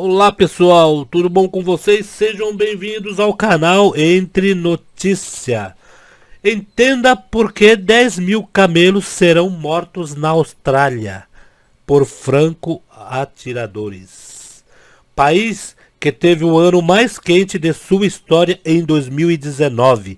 Olá pessoal, tudo bom com vocês? Sejam bem-vindos ao canal Entre Notícia. Entenda por que 10 mil camelos serão mortos na Austrália por franco atiradores. País que teve o ano mais quente de sua história em 2019.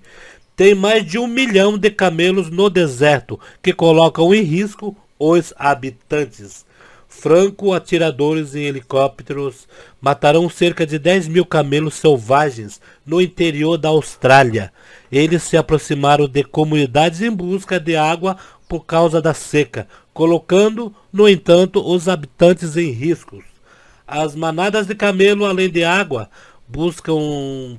Tem mais de um milhão de camelos no deserto que colocam em risco os habitantes. Franco, atiradores em helicópteros matarão cerca de 10 mil camelos selvagens no interior da Austrália. Eles se aproximaram de comunidades em busca de água por causa da seca, colocando, no entanto, os habitantes em riscos. As manadas de camelo, além de água, buscam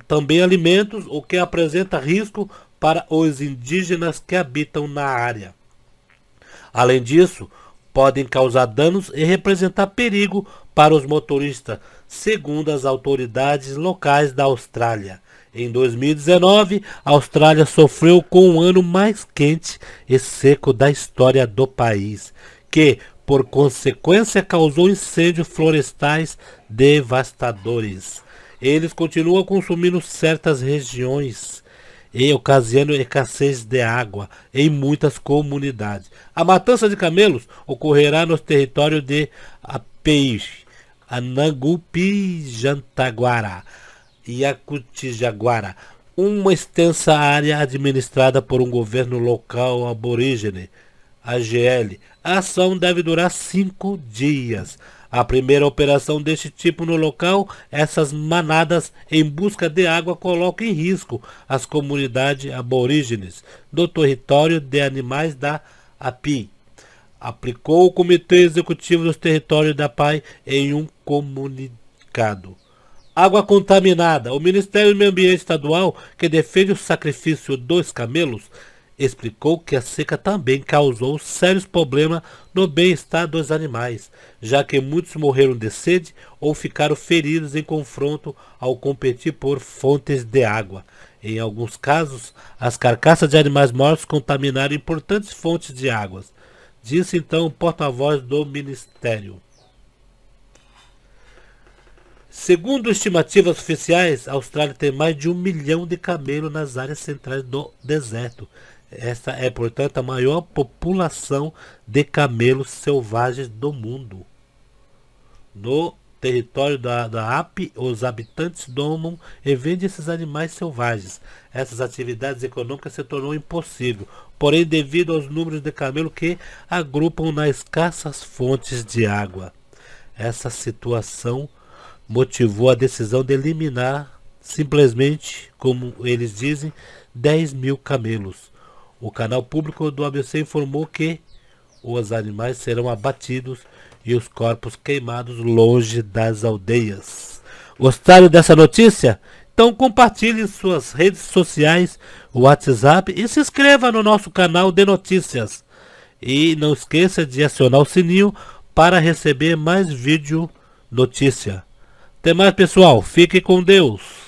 também alimentos, o que apresenta risco para os indígenas que habitam na área. Além disso, podem causar danos e representar perigo para os motoristas, segundo as autoridades locais da Austrália. Em 2019, a Austrália sofreu com o um ano mais quente e seco da história do país, que, por consequência, causou incêndios florestais devastadores. Eles continuam consumindo certas regiões e ocasionando escassez de água em muitas comunidades. A matança de camelos ocorrerá no território de Apeis, Anangupi, Jantaguara e Acutijaguara, uma extensa área administrada por um governo local aborígene AGL. A ação deve durar cinco dias. A primeira operação deste tipo no local, essas manadas em busca de água colocam em risco as comunidades aborígenes do território de animais da API. Aplicou o Comitê Executivo dos Territórios da PAI em um comunicado. Água contaminada. O Ministério do Meio Ambiente Estadual, que defende o sacrifício dos camelos, explicou que a seca também causou sérios problemas no bem-estar dos animais, já que muitos morreram de sede ou ficaram feridos em confronto ao competir por fontes de água. Em alguns casos, as carcaças de animais mortos contaminaram importantes fontes de águas, disse então o porta-voz do Ministério. Segundo estimativas oficiais, a Austrália tem mais de um milhão de camelos nas áreas centrais do deserto, essa é, portanto, a maior população de camelos selvagens do mundo. No território da, da AP, os habitantes domam e vendem esses animais selvagens. Essas atividades econômicas se tornou impossível, porém devido aos números de camelos que agrupam nas escassas fontes de água. Essa situação motivou a decisão de eliminar simplesmente, como eles dizem, 10 mil camelos. O canal público do ABC informou que os animais serão abatidos e os corpos queimados longe das aldeias. Gostaram dessa notícia? Então compartilhe em suas redes sociais, o WhatsApp e se inscreva no nosso canal de notícias. E não esqueça de acionar o sininho para receber mais vídeo notícia. Até mais pessoal, fique com Deus.